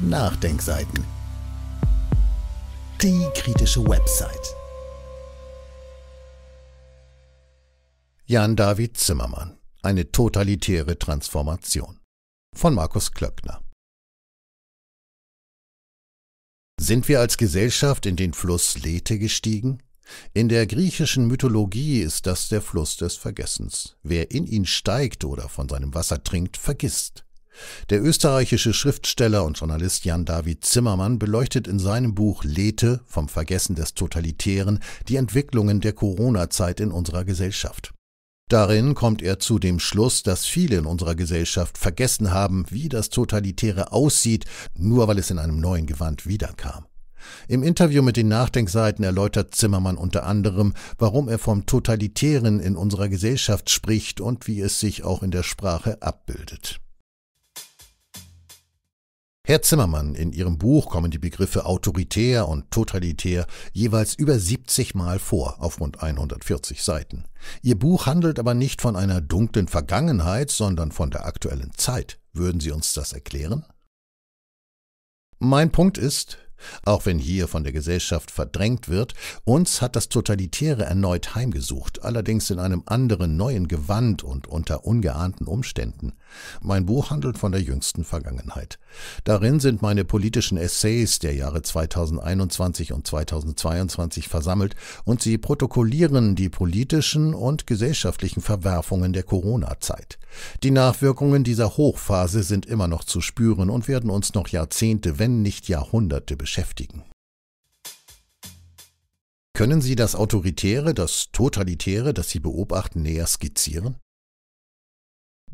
Nachdenkseiten. Die kritische Website. Jan David Zimmermann. Eine totalitäre Transformation. Von Markus Klöckner. Sind wir als Gesellschaft in den Fluss Lethe gestiegen? In der griechischen Mythologie ist das der Fluss des Vergessens. Wer in ihn steigt oder von seinem Wasser trinkt, vergisst. Der österreichische Schriftsteller und Journalist Jan David Zimmermann beleuchtet in seinem Buch Lethe vom Vergessen des Totalitären die Entwicklungen der Corona-Zeit in unserer Gesellschaft. Darin kommt er zu dem Schluss, dass viele in unserer Gesellschaft vergessen haben, wie das Totalitäre aussieht, nur weil es in einem neuen Gewand wiederkam. Im Interview mit den Nachdenkseiten erläutert Zimmermann unter anderem, warum er vom Totalitären in unserer Gesellschaft spricht und wie es sich auch in der Sprache abbildet. Herr Zimmermann, in Ihrem Buch kommen die Begriffe autoritär und totalitär jeweils über 70 Mal vor auf rund 140 Seiten. Ihr Buch handelt aber nicht von einer dunklen Vergangenheit, sondern von der aktuellen Zeit. Würden Sie uns das erklären? Mein Punkt ist, auch wenn hier von der Gesellschaft verdrängt wird. Uns hat das Totalitäre erneut heimgesucht, allerdings in einem anderen, neuen Gewand und unter ungeahnten Umständen. Mein Buch handelt von der jüngsten Vergangenheit. Darin sind meine politischen Essays der Jahre 2021 und 2022 versammelt und sie protokollieren die politischen und gesellschaftlichen Verwerfungen der Corona-Zeit. Die Nachwirkungen dieser Hochphase sind immer noch zu spüren und werden uns noch Jahrzehnte, wenn nicht Jahrhunderte beschäftigen. Können Sie das Autoritäre, das Totalitäre, das Sie beobachten, näher skizzieren?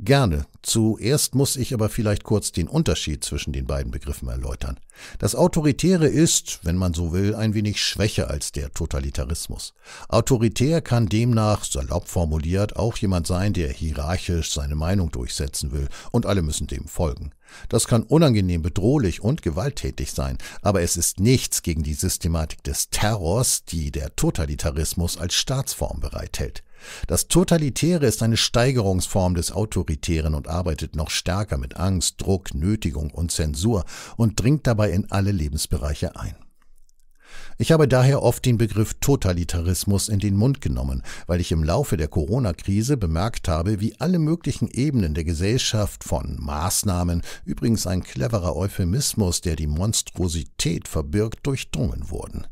Gerne. Zuerst muss ich aber vielleicht kurz den Unterschied zwischen den beiden Begriffen erläutern. Das Autoritäre ist, wenn man so will, ein wenig schwächer als der Totalitarismus. Autoritär kann demnach, salopp formuliert, auch jemand sein, der hierarchisch seine Meinung durchsetzen will, und alle müssen dem folgen. Das kann unangenehm bedrohlich und gewalttätig sein, aber es ist nichts gegen die Systematik des Terrors, die der Totalitarismus als Staatsform bereithält. Das Totalitäre ist eine Steigerungsform des Autoritären und arbeitet noch stärker mit Angst, Druck, Nötigung und Zensur und dringt dabei in alle Lebensbereiche ein. Ich habe daher oft den Begriff Totalitarismus in den Mund genommen, weil ich im Laufe der Corona-Krise bemerkt habe, wie alle möglichen Ebenen der Gesellschaft von Maßnahmen, übrigens ein cleverer Euphemismus, der die Monstrosität verbirgt, durchdrungen wurden.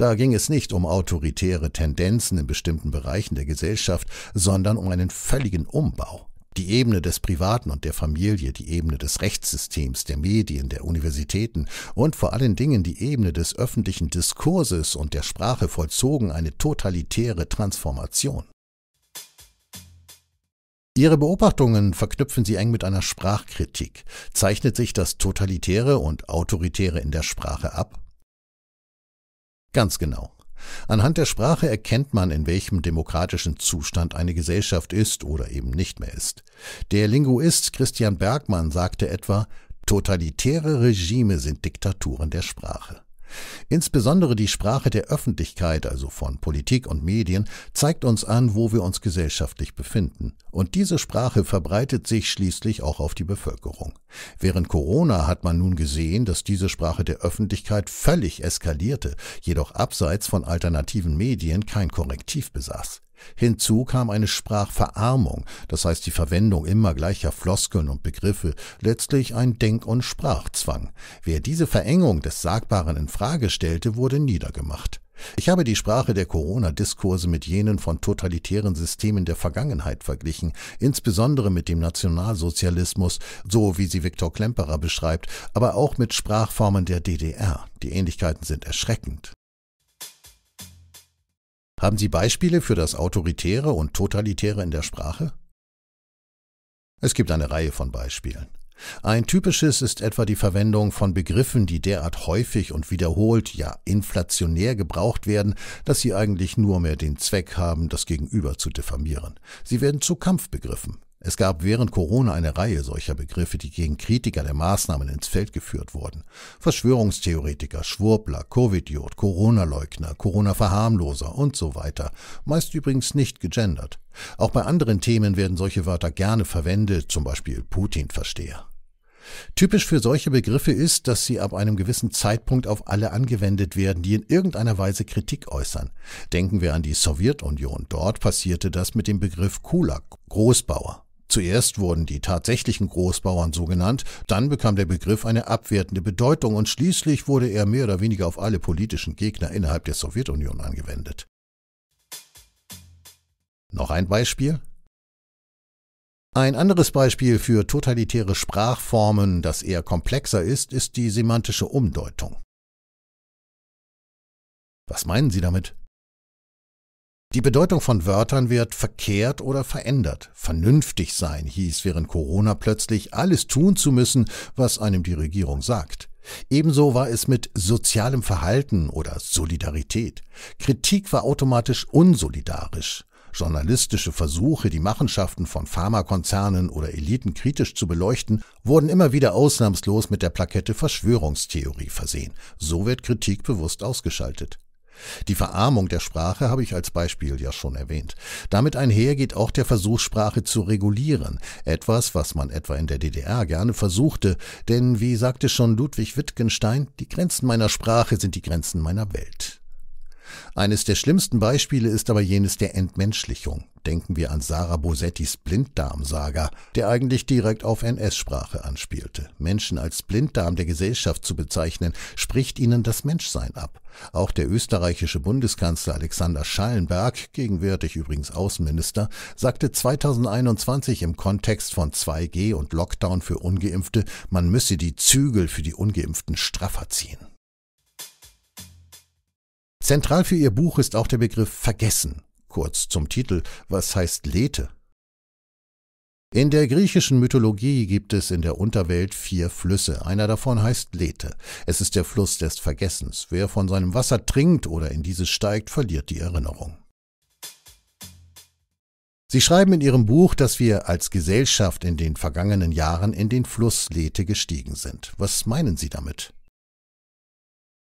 Da ging es nicht um autoritäre Tendenzen in bestimmten Bereichen der Gesellschaft, sondern um einen völligen Umbau. Die Ebene des Privaten und der Familie, die Ebene des Rechtssystems, der Medien, der Universitäten und vor allen Dingen die Ebene des öffentlichen Diskurses und der Sprache vollzogen eine totalitäre Transformation. Ihre Beobachtungen verknüpfen Sie eng mit einer Sprachkritik. Zeichnet sich das Totalitäre und Autoritäre in der Sprache ab? Ganz genau. Anhand der Sprache erkennt man, in welchem demokratischen Zustand eine Gesellschaft ist oder eben nicht mehr ist. Der Linguist Christian Bergmann sagte etwa, totalitäre Regime sind Diktaturen der Sprache. Insbesondere die Sprache der Öffentlichkeit, also von Politik und Medien, zeigt uns an, wo wir uns gesellschaftlich befinden. Und diese Sprache verbreitet sich schließlich auch auf die Bevölkerung. Während Corona hat man nun gesehen, dass diese Sprache der Öffentlichkeit völlig eskalierte, jedoch abseits von alternativen Medien kein Korrektiv besaß. Hinzu kam eine Sprachverarmung, das heißt die Verwendung immer gleicher Floskeln und Begriffe, letztlich ein Denk- und Sprachzwang. Wer diese Verengung des Sagbaren in Frage stellte, wurde niedergemacht. Ich habe die Sprache der Corona-Diskurse mit jenen von totalitären Systemen der Vergangenheit verglichen, insbesondere mit dem Nationalsozialismus, so wie sie Viktor Klemperer beschreibt, aber auch mit Sprachformen der DDR. Die Ähnlichkeiten sind erschreckend. Haben Sie Beispiele für das Autoritäre und Totalitäre in der Sprache? Es gibt eine Reihe von Beispielen. Ein typisches ist etwa die Verwendung von Begriffen, die derart häufig und wiederholt, ja inflationär gebraucht werden, dass sie eigentlich nur mehr den Zweck haben, das Gegenüber zu diffamieren. Sie werden zu Kampfbegriffen. Es gab während Corona eine Reihe solcher Begriffe, die gegen Kritiker der Maßnahmen ins Feld geführt wurden. Verschwörungstheoretiker, Schwurbler, Covidiot, Corona-Leugner, Corona-Verharmloser und so weiter. Meist übrigens nicht gegendert. Auch bei anderen Themen werden solche Wörter gerne verwendet, zum Beispiel Putin-Versteher. Typisch für solche Begriffe ist, dass sie ab einem gewissen Zeitpunkt auf alle angewendet werden, die in irgendeiner Weise Kritik äußern. Denken wir an die Sowjetunion. Dort passierte das mit dem Begriff Kulak, Großbauer. Zuerst wurden die tatsächlichen Großbauern so genannt, dann bekam der Begriff eine abwertende Bedeutung und schließlich wurde er mehr oder weniger auf alle politischen Gegner innerhalb der Sowjetunion angewendet. Noch ein Beispiel? Ein anderes Beispiel für totalitäre Sprachformen, das eher komplexer ist, ist die semantische Umdeutung. Was meinen Sie damit? Die Bedeutung von Wörtern wird verkehrt oder verändert. Vernünftig sein hieß während Corona plötzlich, alles tun zu müssen, was einem die Regierung sagt. Ebenso war es mit sozialem Verhalten oder Solidarität. Kritik war automatisch unsolidarisch. Journalistische Versuche, die Machenschaften von Pharmakonzernen oder Eliten kritisch zu beleuchten, wurden immer wieder ausnahmslos mit der Plakette Verschwörungstheorie versehen. So wird Kritik bewusst ausgeschaltet. Die Verarmung der Sprache habe ich als Beispiel ja schon erwähnt. Damit einher geht auch der Versuch, Sprache zu regulieren. Etwas, was man etwa in der DDR gerne versuchte, denn wie sagte schon Ludwig Wittgenstein, die Grenzen meiner Sprache sind die Grenzen meiner Welt. Eines der schlimmsten Beispiele ist aber jenes der Entmenschlichung. Denken wir an Sarah Bosettis Blinddarmsaga, der eigentlich direkt auf NS-Sprache anspielte. Menschen als Blinddarm der Gesellschaft zu bezeichnen, spricht ihnen das Menschsein ab. Auch der österreichische Bundeskanzler Alexander Schallenberg, gegenwärtig übrigens Außenminister, sagte 2021 im Kontext von 2G und Lockdown für Ungeimpfte, man müsse die Zügel für die Ungeimpften straffer ziehen. Zentral für ihr Buch ist auch der Begriff Vergessen, kurz zum Titel, was heißt Lethe? In der griechischen Mythologie gibt es in der Unterwelt vier Flüsse. Einer davon heißt Lethe. Es ist der Fluss des Vergessens. Wer von seinem Wasser trinkt oder in dieses steigt, verliert die Erinnerung. Sie schreiben in Ihrem Buch, dass wir als Gesellschaft in den vergangenen Jahren in den Fluss Lethe gestiegen sind. Was meinen Sie damit?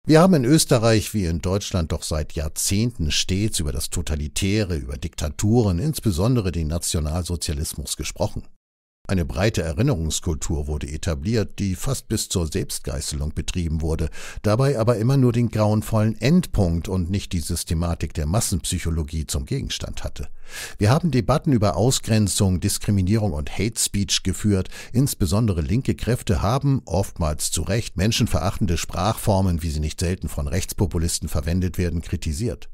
Wir haben in Österreich wie in Deutschland doch seit Jahrzehnten stets über das Totalitäre, über Diktaturen, insbesondere den Nationalsozialismus gesprochen. Eine breite Erinnerungskultur wurde etabliert, die fast bis zur Selbstgeißelung betrieben wurde, dabei aber immer nur den grauenvollen Endpunkt und nicht die Systematik der Massenpsychologie zum Gegenstand hatte. Wir haben Debatten über Ausgrenzung, Diskriminierung und Hate Speech geführt. Insbesondere linke Kräfte haben, oftmals zu Recht, menschenverachtende Sprachformen, wie sie nicht selten von Rechtspopulisten verwendet werden, kritisiert.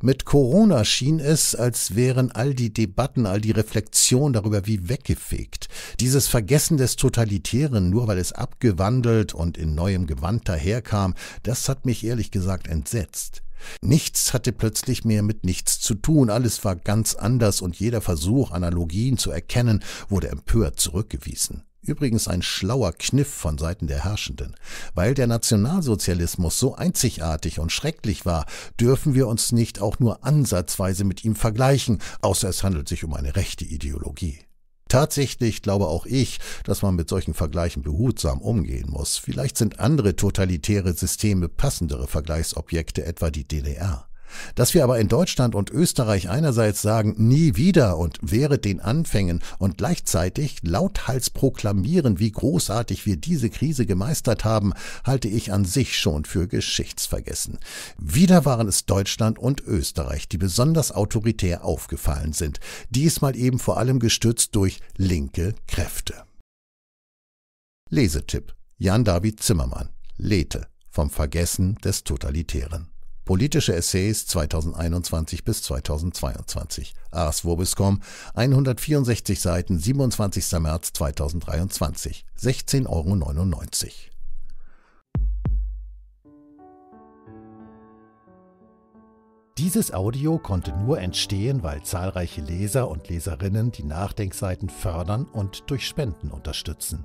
Mit Corona schien es, als wären all die Debatten, all die Reflexion darüber wie weggefegt. Dieses Vergessen des Totalitären, nur weil es abgewandelt und in neuem Gewand daherkam, das hat mich ehrlich gesagt entsetzt. Nichts hatte plötzlich mehr mit nichts zu tun, alles war ganz anders und jeder Versuch, Analogien zu erkennen, wurde empört zurückgewiesen. Übrigens ein schlauer Kniff von Seiten der Herrschenden. Weil der Nationalsozialismus so einzigartig und schrecklich war, dürfen wir uns nicht auch nur ansatzweise mit ihm vergleichen, außer es handelt sich um eine rechte Ideologie. Tatsächlich glaube auch ich, dass man mit solchen Vergleichen behutsam umgehen muss. Vielleicht sind andere totalitäre Systeme passendere Vergleichsobjekte, etwa die DDR. Dass wir aber in Deutschland und Österreich einerseits sagen, nie wieder und wehret den Anfängen und gleichzeitig lauthals proklamieren, wie großartig wir diese Krise gemeistert haben, halte ich an sich schon für geschichtsvergessen. Wieder waren es Deutschland und Österreich, die besonders autoritär aufgefallen sind, diesmal eben vor allem gestützt durch linke Kräfte. Lesetipp Jan David Zimmermann Lethe vom Vergessen des Totalitären Politische Essays 2021 bis 2022. Ars Vobiscom, 164 Seiten, 27. März 2023, 16,99 Euro. Dieses Audio konnte nur entstehen, weil zahlreiche Leser und Leserinnen die Nachdenkseiten fördern und durch Spenden unterstützen.